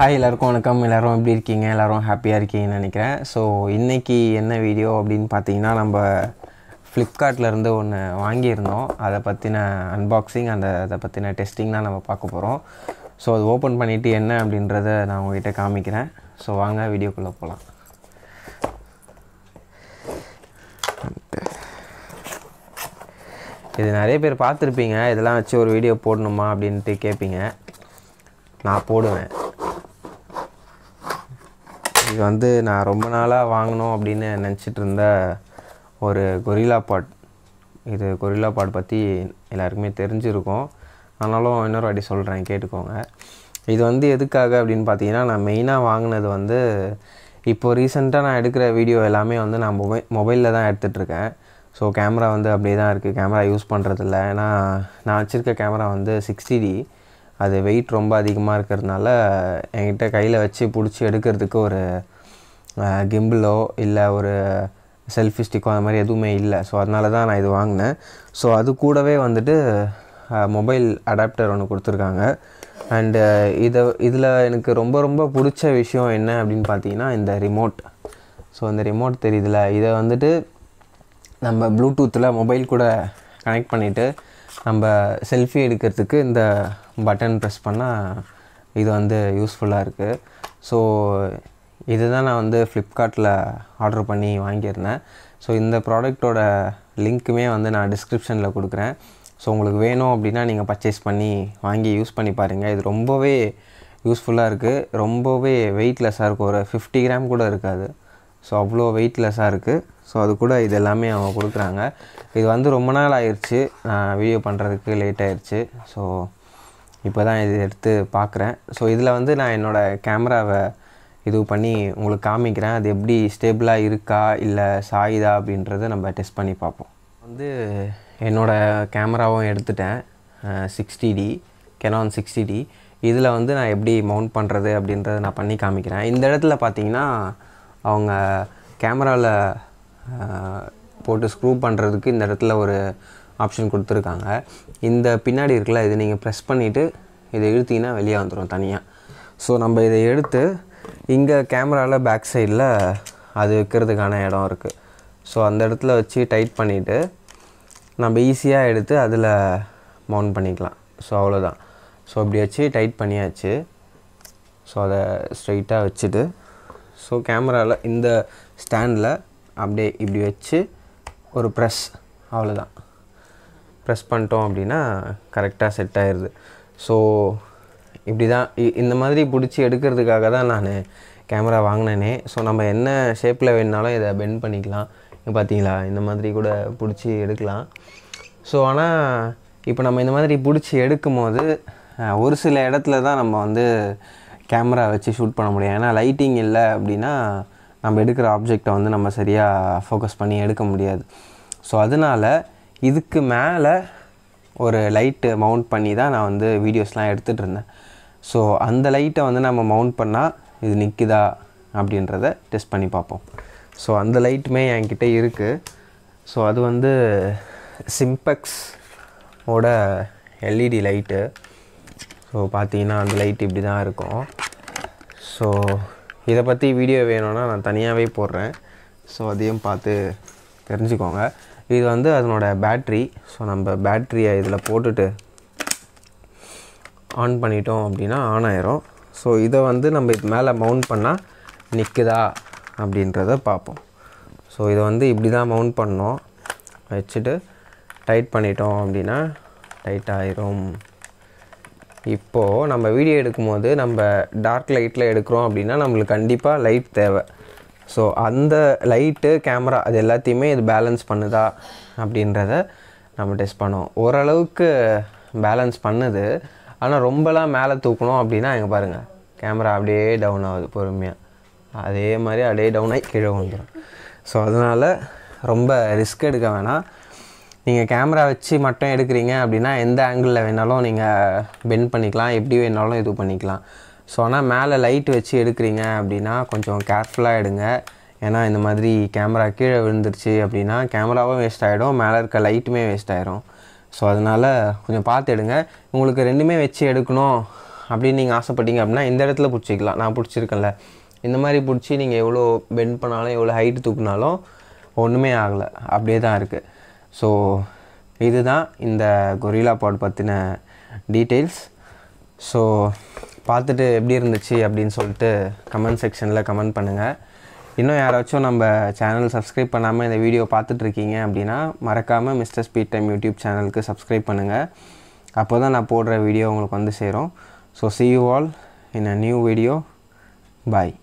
hi எல்லாருக்கும் வணக்கம் எல்லோரும் எப்படி இருக்கீங்க எல்லோரும் ஹாப்பியாக இருக்கீங்கன்னு நினைக்கிறேன் ஸோ இன்றைக்கி என்ன வீடியோ அப்படின்னு பார்த்தீங்கன்னா நம்ம ஃப்ளிப்கார்ட்லேருந்து ஒன்று வாங்கியிருந்தோம் அதை பற்றின அன்பாக்சிங் அந்த அதை பற்றின டெஸ்டிங் தான் நம்ம பார்க்க போகிறோம் ஸோ அது ஓப்பன் பண்ணிவிட்டு என்ன அப்படின்றத நான் உங்ககிட்ட காமிக்கிறேன் ஸோ வாங்க வீடியோக்குள்ளே போகலாம் இது நிறைய பேர் பார்த்துருப்பீங்க இதெல்லாம் வச்சு ஒரு வீடியோ போடணுமா அப்படின்ட்டு கேட்பீங்க நான் போடுவேன் இது வந்து நான் ரொம்ப நாளாக வாங்கணும் அப்படின்னு நினச்சிட்டு இருந்த ஒரு கொரிலா பாட் இது கொரிலா பாட் பற்றி எல்லாருக்குமே தெரிஞ்சிருக்கும் ஆனாலும் இன்னொரு வாட்டி சொல்கிறேன் கேட்டுக்கோங்க இது வந்து எதுக்காக அப்படின்னு பார்த்தீங்கன்னா நான் மெயினாக வாங்கினது வந்து இப்போது ரீசெண்டாக நான் எடுக்கிற வீடியோ எல்லாமே வந்து நான் மொபைல் மொபைலில் தான் எடுத்துகிட்ருக்கேன் ஸோ கேமரா வந்து அப்படியே தான் இருக்குது கேமரா யூஸ் பண்ணுறதில்ல ஏன்னா நான் வச்சுருக்க கேமரா வந்து சிக்ஸ்டி டி அது வெயிட் ரொம்ப அதிகமாக இருக்கிறதுனால என்கிட்ட கையில் வச்சு பிடிச்சி எடுக்கிறதுக்கு ஒரு கிம்பிளோ இல்லை ஒரு செல்ஃபி ஸ்டிக்கோ அந்த மாதிரி எதுவுமே இல்லை ஸோ அதனால தான் நான் இது வாங்கினேன் ஸோ அது கூடவே வந்துட்டு மொபைல் அடாப்டர் ஒன்று கொடுத்துருக்காங்க அண்டு இதை இதில் எனக்கு ரொம்ப ரொம்ப பிடிச்ச விஷயம் என்ன அப்படின்னு பார்த்தீங்கன்னா இந்த ரிமோட் ஸோ இந்த ரிமோட் தெரியுதுல இதை வந்துட்டு நம்ம ப்ளூடூத்தில் மொபைல் கூட கனெக்ட் பண்ணிவிட்டு நம்ம செல்ஃபி எடுக்கிறதுக்கு இந்த பட்டன் ப்ரெஸ் பண்ணால் இது வந்து யூஸ்ஃபுல்லாக இருக்குது ஸோ இதுதான் நான் வந்து ஃப்ளிப்கார்ட்டில் ஆர்டர் பண்ணி வாங்கியிருந்தேன் ஸோ இந்த ப்ராடக்டோட லிங்க்குமே வந்து நான் டிஸ்கிரிப்ஷனில் கொடுக்குறேன் ஸோ உங்களுக்கு வேணும் அப்படின்னா நீங்கள் பர்ச்சேஸ் பண்ணி வாங்கி யூஸ் பண்ணி பாருங்கள் இது ரொம்பவே யூஸ்ஃபுல்லாக இருக்குது ரொம்பவே வெயிட்லெஸ்ஸாக இருக்கும் ஒரு ஃபிஃப்டி கிராம் கூட இருக்காது ஸோ அவ்வளோ வெயிட்லெஸ்ஸாக இருக்குது ஸோ அது கூட இது எல்லாமே அவங்க கொடுக்குறாங்க இது வந்து ரொம்ப நாள் ஆயிடுச்சு நான் வீடியோ பண்ணுறதுக்கு லேட் ஆயிடுச்சு ஸோ இப்போ தான் இது எடுத்து பார்க்குறேன் ஸோ இதில் வந்து நான் என்னோடய கேமராவை இது பண்ணி உங்களுக்கு காமிக்கிறேன் அது எப்படி ஸ்டேபிளாக இருக்கா இல்லை சாயுதா அப்படின்றத நம்ம டெஸ்ட் பண்ணி பார்ப்போம் வந்து என்னோடய கேமராவும் எடுத்துட்டேன் sixty D Canon sixty D இதில் வந்து நான் எப்படி மவுண்ட் பண்ணுறது அப்படின்றத நான் பண்ணி காமிக்கிறேன் இந்த இடத்துல பார்த்தீங்கன்னா அவங்க கேமராவில் போட்டு ஸ்க்ரூ பண்ணுறதுக்கு இந்த இடத்துல ஒரு ஆப்ஷன் கொடுத்துருக்காங்க இந்த பின்னாடி இருக்குல்ல இது நீங்கள் ப்ரெஸ் பண்ணிவிட்டு இதை இழுத்திங்கன்னா வெளியே வந்துடும் தனியாக ஸோ நம்ம இதை எடுத்து இங்கே கேமராவில் பேக் சைடில் அது வைக்கிறதுக்கான இடம் இருக்குது ஸோ அந்த இடத்துல வச்சு டைட் பண்ணிவிட்டு நம்ம ஈஸியாக எடுத்து அதில் மவுண்ட் பண்ணிக்கலாம் ஸோ அவ்வளோதான் ஸோ அப்படி வச்சு டைட் பண்ணியாச்சு ஸோ அதை ஸ்ட்ரைட்டாக வச்சுட்டு ஸோ கேமராவில் இந்த ஸ்டாண்டில் அப்படியே இப்படி வச்சு ஒரு ப்ரெஸ் அவ்வளோதான் ப்ரெஸ் பண்ணிட்டோம் அப்படின்னா கரெக்டாக செட் ஆயிடுது ஸோ இப்படி தான் இந்த மாதிரி பிடிச்சி எடுக்கிறதுக்காக தான் நான் கேமரா வாங்கினேனே ஸோ நம்ம என்ன ஷேப்பில் வேணுனாலும் இதை பெண்ட் பண்ணிக்கலாம் பார்த்தீங்களா இந்த மாதிரி கூட பிடிச்சி எடுக்கலாம் ஸோ ஆனால் இப்போ நம்ம இந்த மாதிரி பிடிச்சி எடுக்கும் போது ஒரு சில இடத்துல தான் நம்ம வந்து கேமரா வச்சு ஷூட் பண்ண முடியும் ஏன்னா லைட்டிங் இல்லை அப்படின்னா நம்ம எடுக்கிற ஆப்ஜெக்டை வந்து நம்ம சரியாக ஃபோக்கஸ் பண்ணி எடுக்க முடியாது ஸோ அதனால் இதுக்கு மேலே ஒரு லைட்டு மவுண்ட் பண்ணி தான் நான் வந்து வீடியோஸ்லாம் எடுத்துகிட்டு இருந்தேன் ஸோ அந்த லைட்டை வந்து நம்ம மவுண்ட் பண்ணால் இது நிற்குதா அப்படின்றத டெஸ்ட் பண்ணி பார்ப்போம் ஸோ அந்த லைட்டுமே என்கிட்ட இருக்குது ஸோ அது வந்து சிம்பெக்ஸ் ஓட எல்இடி லைட்டு ஸோ பார்த்தீங்கன்னா அந்த லைட் இப்படி தான் இருக்கும் ஸோ இதை பற்றி வீடியோ வேணும்னா நான் தனியாகவே போடுறேன் ஸோ அதையும் பார்த்து தெரிஞ்சுக்கோங்க இது வந்து அதனோட பேட்ரி ஸோ நம்ம பேட்ரியை இதில் போட்டுட்டு ஆன் பண்ணிட்டோம் அப்படின்னா ஆன் ஆயிரும் ஸோ இதை வந்து நம்ம இது மேலே மவுண்ட் பண்ணால் நிற்குதா அப்படின்றத பார்ப்போம் ஸோ இதை வந்து இப்படி தான் மவுண்ட் பண்ணோம் வச்சுட்டு டைட் பண்ணிட்டோம் அப்படின்னா டைட் ஆயிரும் இப்போது நம்ம வீடியோ எடுக்கும்போது நம்ம டார்க் லைட்டில் எடுக்கிறோம் அப்படின்னா நம்மளுக்கு கண்டிப்பாக லைட் தேவை ஸோ அந்த லைட்டு கேமரா அது எல்லாத்தையுமே இது பேலன்ஸ் பண்ணுதா அப்படின்றத நம்ம டெஸ்ட் பண்ணுவோம் ஓரளவுக்கு பேலன்ஸ் பண்ணுது ஆனால் ரொம்பலாம் மேலே தூக்கணும் அப்படின்னா எங்கே பாருங்கள் கேமரா அப்படியே டவுன் ஆகுது பொறுமையாக அதே மாதிரி அப்படியே டவுன் ஆகி கீழே வந்துடும் ஸோ அதனால் ரொம்ப ரிஸ்க் எடுக்க வேணாம் நீங்கள் கேமரா வச்சு மட்டும் எடுக்கிறீங்க அப்படின்னா எந்த ஆங்கிளில் வேணாலும் நீங்கள் பெண்ட் பண்ணிக்கலாம் எப்படி வேணாலும் இது பண்ணிக்கலாம் ஸோ ஆனால் மேலே லைட் வச்சு எடுக்கிறீங்க அப்படின்னா கொஞ்சம் கேர்ஃபுல்லாக எடுங்க ஏன்னா இந்த மாதிரி கேமரா கீழே விழுந்துருச்சு அப்படின்னா கேமராவும் வேஸ்ட் ஆகிடும் மேலே இருக்க லைட்டுமே வேஸ்ட் ஆகிடும் ஸோ அதனால் கொஞ்சம் பார்த்து எடுங்க உங்களுக்கு ரெண்டுமே வச்சு எடுக்கணும் அப்படின்னு நீங்கள் ஆசைப்பட்டீங்க அப்படின்னா இந்த இடத்துல பிடிச்சிக்கலாம் நான் பிடிச்சிருக்கேன்ல இந்த மாதிரி பிடிச்சி நீங்கள் எவ்வளோ பெண்ட் பண்ணாலும் எவ்வளோ ஹைட் தூக்குனாலும் ஒன்றுமே ஆகலை அப்படியே தான் இருக்குது ஸோ இதுதான் இந்த கொரிலா பாட் பற்றின டீட்டெயில்ஸ் ஸோ பார்த்துட்டு எப்படி இருந்துச்சு அப்படின்னு சொல்லிட்டு கமெண்ட் செக்ஷனில் கமெண்ட் பண்ணுங்கள் இன்னும் யாராச்சும் நம்ம சேனல் சப்ஸ்கிரைப் பண்ணாமல் இந்த வீடியோ பார்த்துட்ருக்கீங்க அப்படின்னா மறக்காமல் மிஸ்டர் ஸ்பீட் டைம் யூடியூப் சேனலுக்கு சப்ஸ்கிரைப் பண்ணுங்கள் அப்போ தான் நான் போடுற வீடியோ உங்களுக்கு வந்து சேரும் so see you all in a new video bye